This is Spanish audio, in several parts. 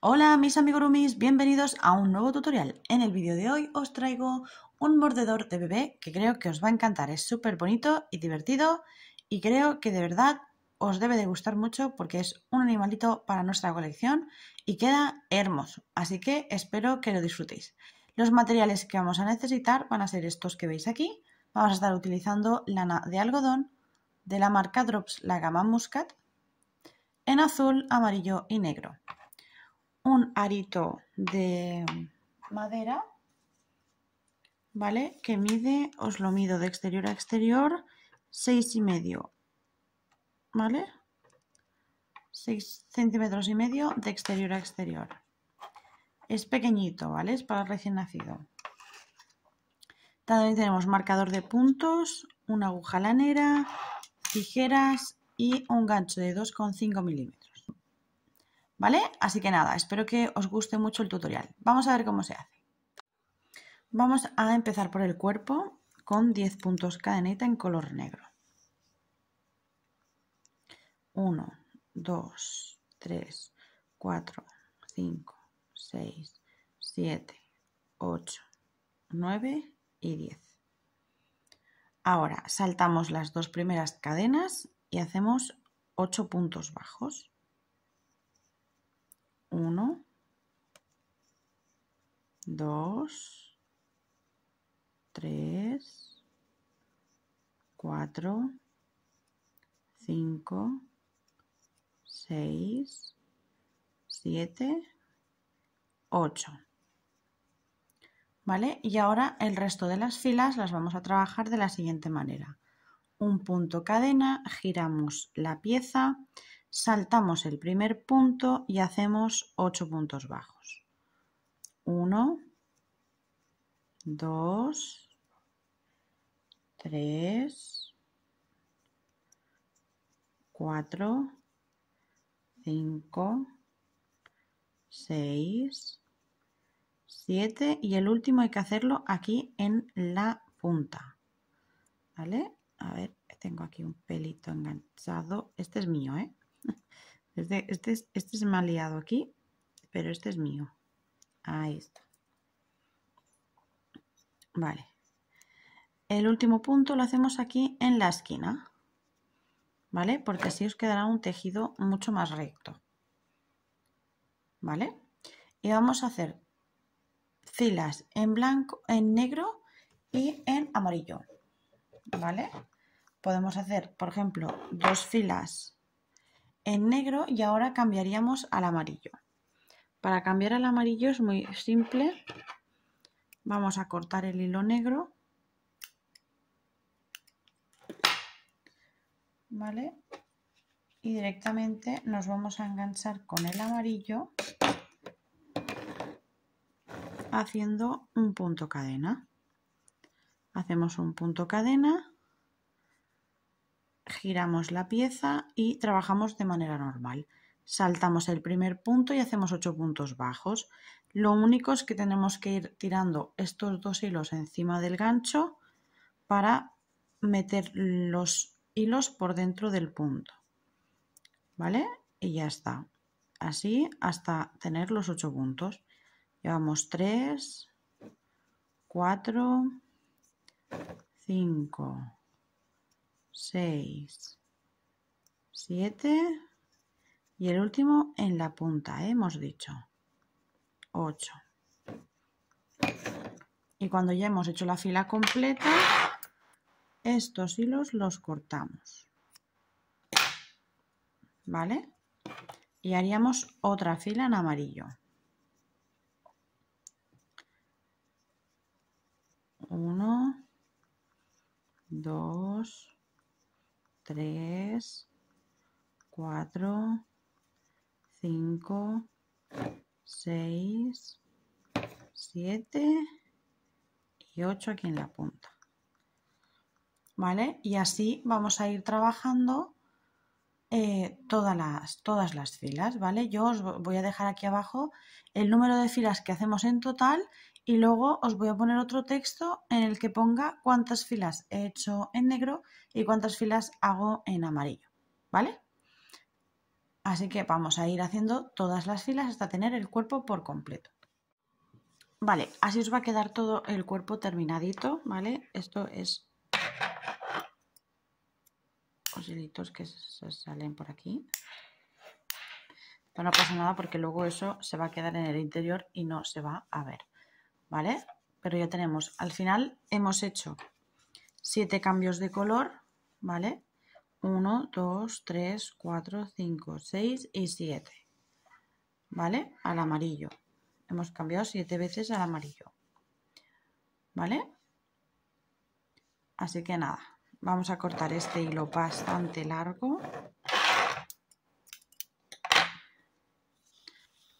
Hola mis amigos Rumi's, bienvenidos a un nuevo tutorial. En el vídeo de hoy os traigo un mordedor de bebé que creo que os va a encantar. Es súper bonito y divertido y creo que de verdad os debe de gustar mucho porque es un animalito para nuestra colección y queda hermoso. Así que espero que lo disfrutéis. Los materiales que vamos a necesitar van a ser estos que veis aquí. Vamos a estar utilizando lana de algodón de la marca Drops, la gama Muscat, en azul, amarillo y negro un arito de madera, ¿vale? Que mide, os lo mido de exterior a exterior, seis y medio, ¿vale? 6 centímetros y medio de exterior a exterior. Es pequeñito, ¿vale? Es para recién nacido. También tenemos marcador de puntos, una aguja lanera, tijeras y un gancho de 2,5 milímetros. ¿Vale? Así que nada, espero que os guste mucho el tutorial. Vamos a ver cómo se hace. Vamos a empezar por el cuerpo con 10 puntos cadeneta en color negro. 1, 2, 3, 4, 5, 6, 7, 8, 9 y 10. Ahora saltamos las dos primeras cadenas y hacemos 8 puntos bajos. 1, 2, 3, 4, 5, 6, 7, 8. ¿Vale? Y ahora el resto de las filas las vamos a trabajar de la siguiente manera. Un punto cadena, giramos la pieza saltamos el primer punto y hacemos 8 puntos bajos. 1, 2, 3, 4, 5, 6, 7 y el último hay que hacerlo aquí en la punta. ¿Vale? A ver, tengo aquí un pelito enganchado. Este es mío, ¿eh? Este, es, este liado aquí, pero este es mío. Ahí está. Vale. El último punto lo hacemos aquí en la esquina. ¿Vale? Porque así os quedará un tejido mucho más recto. ¿Vale? Y vamos a hacer filas en blanco, en negro y en amarillo. ¿Vale? Podemos hacer, por ejemplo, dos filas en negro y ahora cambiaríamos al amarillo. Para cambiar al amarillo es muy simple. Vamos a cortar el hilo negro. ¿Vale? Y directamente nos vamos a enganchar con el amarillo haciendo un punto cadena. Hacemos un punto cadena giramos la pieza y trabajamos de manera normal. Saltamos el primer punto y hacemos 8 puntos bajos. Lo único es que tenemos que ir tirando estos dos hilos encima del gancho para meter los hilos por dentro del punto. ¿Vale? Y ya está. Así hasta tener los 8 puntos. Llevamos 3, 4, 5, 6, 7 y el último en la punta, ¿eh? hemos dicho 8. Y cuando ya hemos hecho la fila completa, estos hilos los cortamos. ¿Vale? Y haríamos otra fila en amarillo. 1, 2, 3, 4, 5, 6, 7 y 8 aquí en la punta. ¿Vale? Y así vamos a ir trabajando eh, todas, las, todas las filas, ¿vale? Yo os voy a dejar aquí abajo el número de filas que hacemos en total y luego os voy a poner otro texto en el que ponga cuántas filas he hecho en negro y cuántas filas hago en amarillo, ¿vale? Así que vamos a ir haciendo todas las filas hasta tener el cuerpo por completo. Vale, así os va a quedar todo el cuerpo terminadito, ¿vale? Esto es los hilitos que se salen por aquí. no pasa nada porque luego eso se va a quedar en el interior y no se va a ver. ¿vale? Pero ya tenemos, al final hemos hecho siete cambios de color, ¿vale? 1, 2, 3, 4, 5, 6 y 7, ¿vale? Al amarillo. Hemos cambiado siete veces al amarillo, ¿vale? Así que nada, vamos a cortar este hilo bastante largo.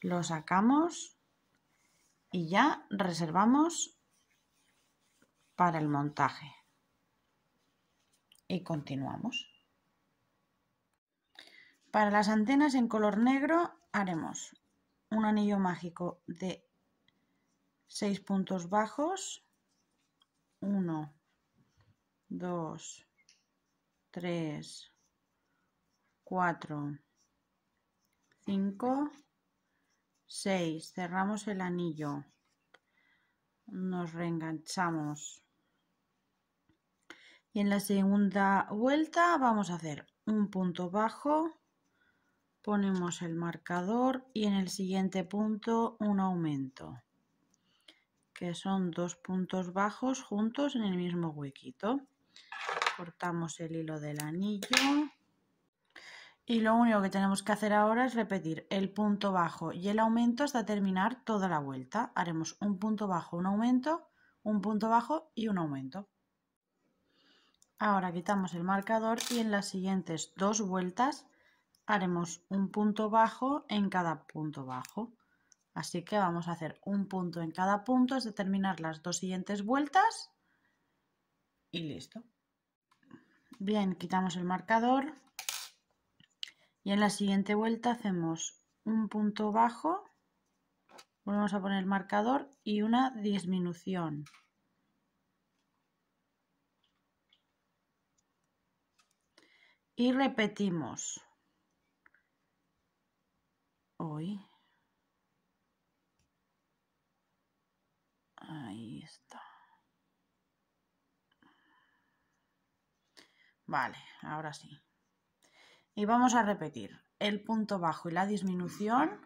Lo sacamos y ya reservamos para el montaje y continuamos para las antenas en color negro haremos un anillo mágico de 6 puntos bajos 1 2 3 4 5 6. Cerramos el anillo. Nos reenganchamos. Y en la segunda vuelta vamos a hacer un punto bajo. Ponemos el marcador y en el siguiente punto un aumento. Que son dos puntos bajos juntos en el mismo huequito. Cortamos el hilo del anillo. Y lo único que tenemos que hacer ahora es repetir el punto bajo y el aumento hasta terminar toda la vuelta. Haremos un punto bajo, un aumento, un punto bajo y un aumento. Ahora quitamos el marcador y en las siguientes dos vueltas haremos un punto bajo en cada punto bajo. Así que vamos a hacer un punto en cada punto hasta terminar las dos siguientes vueltas y listo. Bien, quitamos el marcador, y en la siguiente vuelta hacemos un punto bajo, volvemos a poner el marcador y una disminución. Y repetimos. Hoy. Ahí está. Vale, ahora sí. Y vamos a repetir el punto bajo y la disminución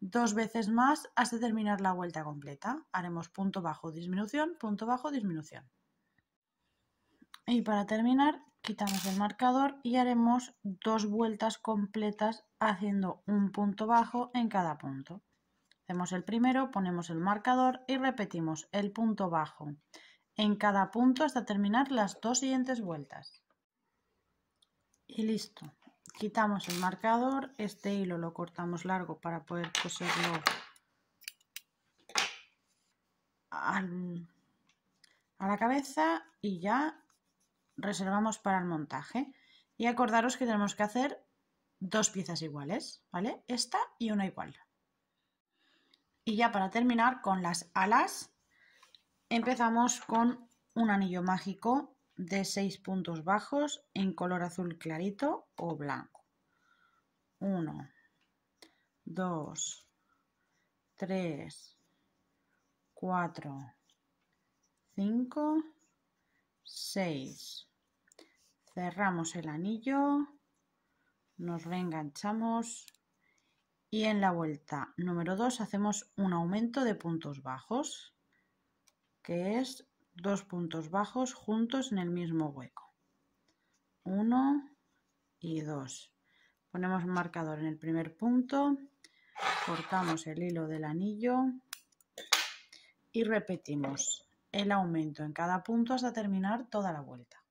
dos veces más hasta terminar la vuelta completa. Haremos punto bajo, disminución, punto bajo, disminución. Y para terminar, quitamos el marcador y haremos dos vueltas completas haciendo un punto bajo en cada punto. Hacemos el primero, ponemos el marcador y repetimos el punto bajo en cada punto hasta terminar las dos siguientes vueltas y listo quitamos el marcador este hilo lo cortamos largo para poder coserlo a la cabeza y ya reservamos para el montaje y acordaros que tenemos que hacer dos piezas iguales vale esta y una igual y ya para terminar con las alas empezamos con un anillo mágico de 6 puntos bajos en color azul clarito o blanco. 1, 2, 3, 4, 5, 6. Cerramos el anillo, nos reenganchamos y en la vuelta número 2 hacemos un aumento de puntos bajos que es dos puntos bajos juntos en el mismo hueco. 1 y 2. Ponemos marcador en el primer punto, cortamos el hilo del anillo y repetimos el aumento en cada punto hasta terminar toda la vuelta.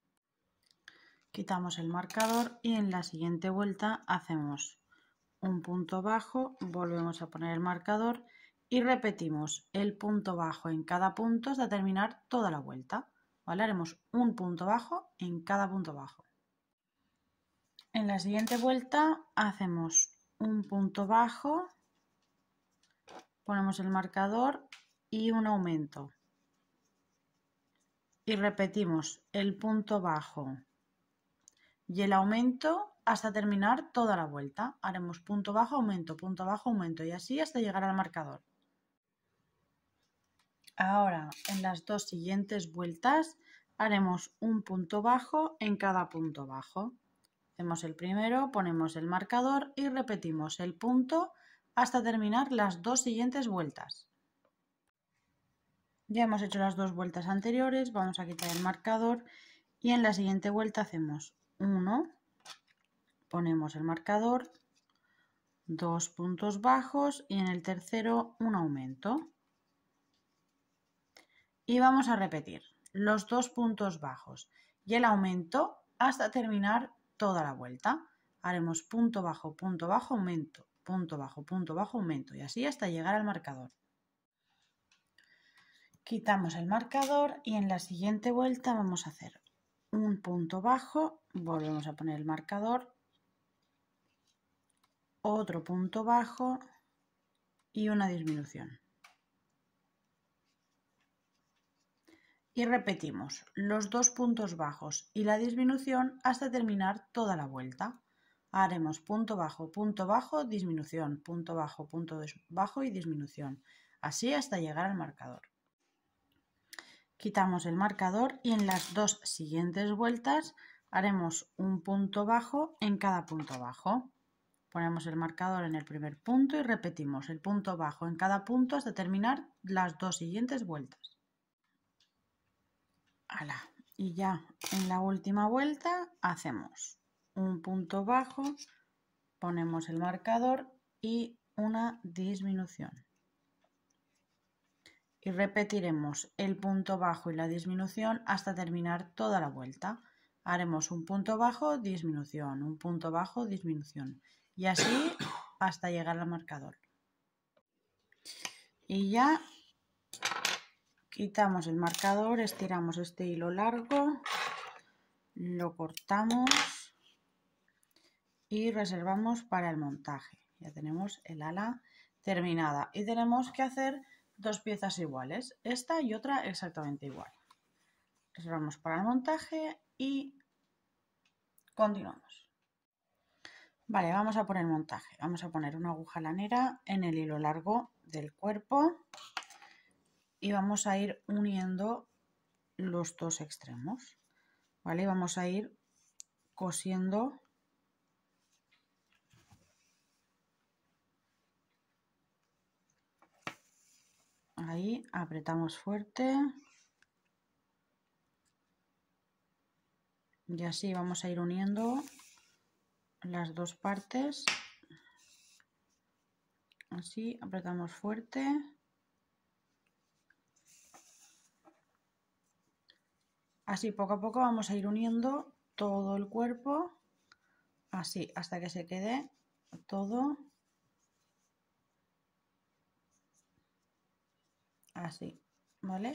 Quitamos el marcador y en la siguiente vuelta hacemos un punto bajo, volvemos a poner el marcador y repetimos el punto bajo en cada punto hasta terminar toda la vuelta. Haremos un punto bajo en cada punto bajo. En la siguiente vuelta hacemos un punto bajo, ponemos el marcador y un aumento. Y repetimos el punto bajo y el aumento hasta terminar toda la vuelta. Haremos punto bajo, aumento, punto bajo, aumento y así hasta llegar al marcador. Ahora, en las dos siguientes vueltas, haremos un punto bajo en cada punto bajo. Hacemos el primero, ponemos el marcador y repetimos el punto hasta terminar las dos siguientes vueltas. Ya hemos hecho las dos vueltas anteriores, vamos a quitar el marcador y en la siguiente vuelta hacemos uno, ponemos el marcador, dos puntos bajos y en el tercero un aumento. Y vamos a repetir los dos puntos bajos y el aumento hasta terminar toda la vuelta. Haremos punto bajo, punto bajo, aumento, punto bajo, punto bajo, aumento y así hasta llegar al marcador. Quitamos el marcador y en la siguiente vuelta vamos a hacer un punto bajo, volvemos a poner el marcador, otro punto bajo y una disminución. Y repetimos los dos puntos bajos y la disminución hasta terminar toda la vuelta. Haremos punto bajo, punto bajo, disminución, punto bajo, punto bajo y disminución. Así hasta llegar al marcador. Quitamos el marcador y en las dos siguientes vueltas haremos un punto bajo en cada punto bajo. Ponemos el marcador en el primer punto y repetimos el punto bajo en cada punto hasta terminar las dos siguientes vueltas. Y ya en la última vuelta hacemos un punto bajo, ponemos el marcador y una disminución. Y repetiremos el punto bajo y la disminución hasta terminar toda la vuelta. Haremos un punto bajo, disminución, un punto bajo, disminución. Y así hasta llegar al marcador. Y ya quitamos el marcador, estiramos este hilo largo, lo cortamos y reservamos para el montaje. Ya tenemos el ala terminada y tenemos que hacer dos piezas iguales, esta y otra exactamente igual. Reservamos para el montaje y continuamos. Vale, vamos a poner montaje. Vamos a poner una aguja lanera en el hilo largo del cuerpo y vamos a ir uniendo los dos extremos, ¿vale? Vamos a ir cosiendo ahí, apretamos fuerte y así vamos a ir uniendo las dos partes así, apretamos fuerte Así poco a poco vamos a ir uniendo todo el cuerpo, así hasta que se quede todo así, ¿vale?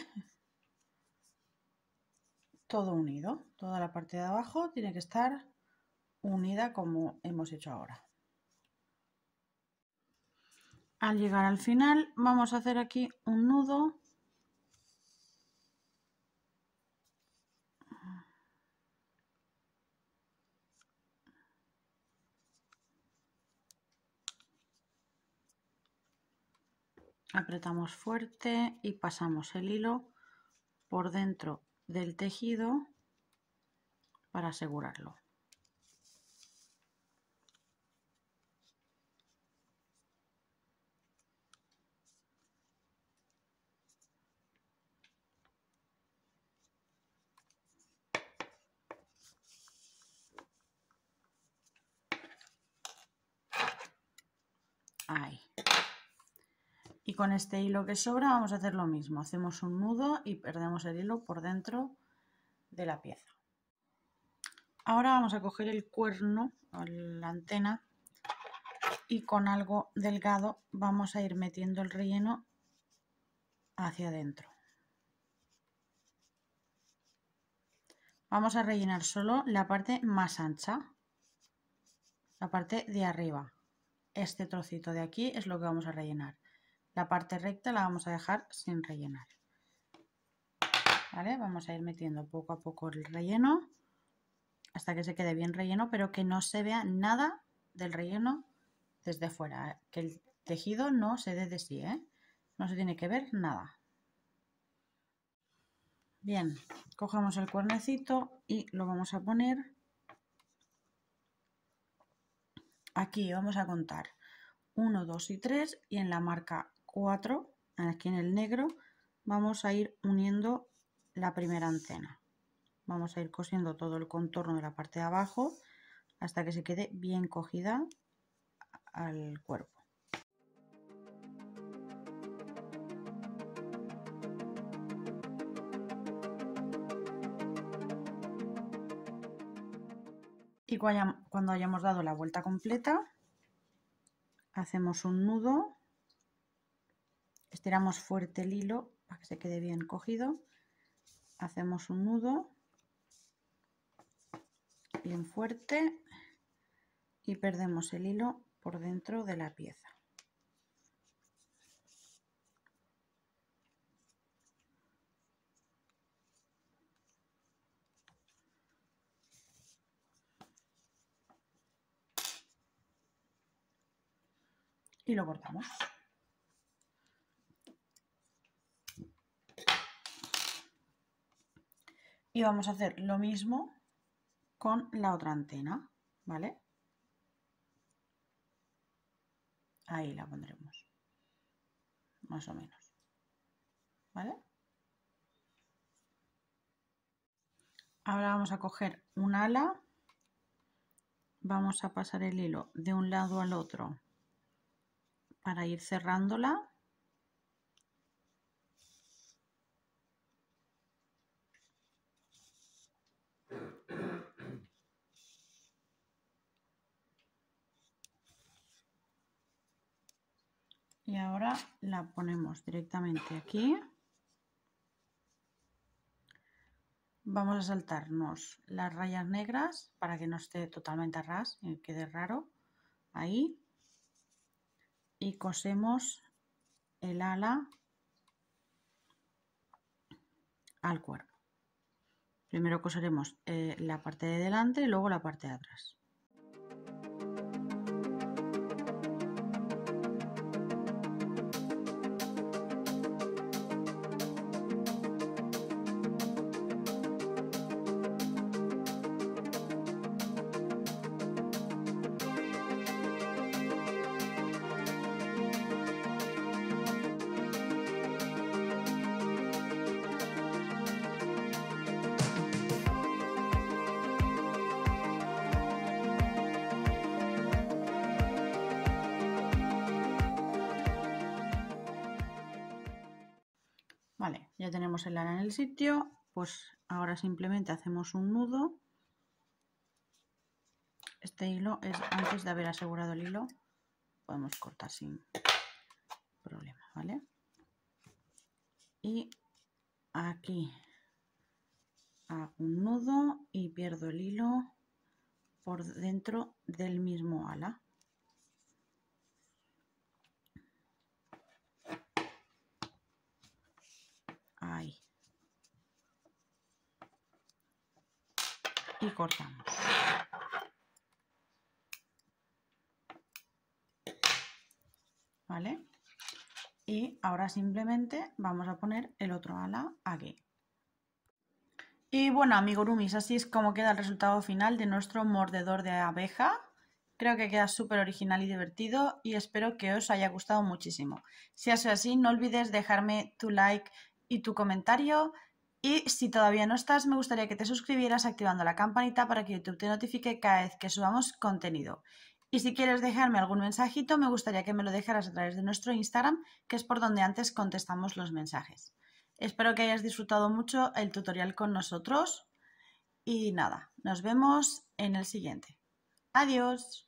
Todo unido, toda la parte de abajo tiene que estar unida como hemos hecho ahora. Al llegar al final vamos a hacer aquí un nudo apretamos fuerte y pasamos el hilo por dentro del tejido para asegurarlo. Ahí y con este hilo que sobra vamos a hacer lo mismo hacemos un nudo y perdemos el hilo por dentro de la pieza ahora vamos a coger el cuerno la antena y con algo delgado vamos a ir metiendo el relleno hacia adentro vamos a rellenar solo la parte más ancha la parte de arriba este trocito de aquí es lo que vamos a rellenar la parte recta la vamos a dejar sin rellenar. Vamos a ir metiendo poco a poco el relleno hasta que se quede bien relleno, pero que no se vea nada del relleno desde fuera. ¿eh? Que el tejido no se dé de sí, ¿eh? No se tiene que ver nada. Bien, cogemos el cuernecito y lo vamos a poner aquí. Vamos a contar 1, 2 y 3 y en la marca 4, aquí en el negro, vamos a ir uniendo la primera antena. Vamos a ir cosiendo todo el contorno de la parte de abajo hasta que se quede bien cogida al cuerpo. Y cuando hayamos dado la vuelta completa, hacemos un nudo estiramos fuerte el hilo para que se quede bien cogido, hacemos un nudo bien fuerte y perdemos el hilo por dentro de la pieza. y lo cortamos. y vamos a hacer lo mismo con la otra antena, ¿vale? Ahí la pondremos, más o menos, ¿vale? Ahora vamos a coger un ala, vamos a pasar el hilo de un lado al otro para ir cerrándola y ahora la ponemos directamente aquí vamos a saltarnos las rayas negras para que no esté totalmente a ras y quede raro ahí y cosemos el ala al cuerpo primero coseremos eh, la parte de delante y luego la parte de atrás tenemos el ala en el sitio, pues ahora simplemente hacemos un nudo. Este hilo es antes de haber asegurado el hilo, podemos cortar sin problema, ¿vale? Y aquí hago un nudo y pierdo el hilo por dentro del mismo ala. y cortamos vale y ahora simplemente vamos a poner el otro ala aquí y bueno rumis así es como queda el resultado final de nuestro mordedor de abeja Creo que queda súper original y divertido y espero que os haya gustado muchísimo. Si sido así, no olvides dejarme tu like, y tu comentario. Y si todavía no estás, me gustaría que te suscribieras activando la campanita para que YouTube te notifique cada vez que subamos contenido. Y si quieres dejarme algún mensajito, me gustaría que me lo dejaras a través de nuestro Instagram, que es por donde antes contestamos los mensajes. Espero que hayas disfrutado mucho el tutorial con nosotros. Y nada, nos vemos en el siguiente. Adiós.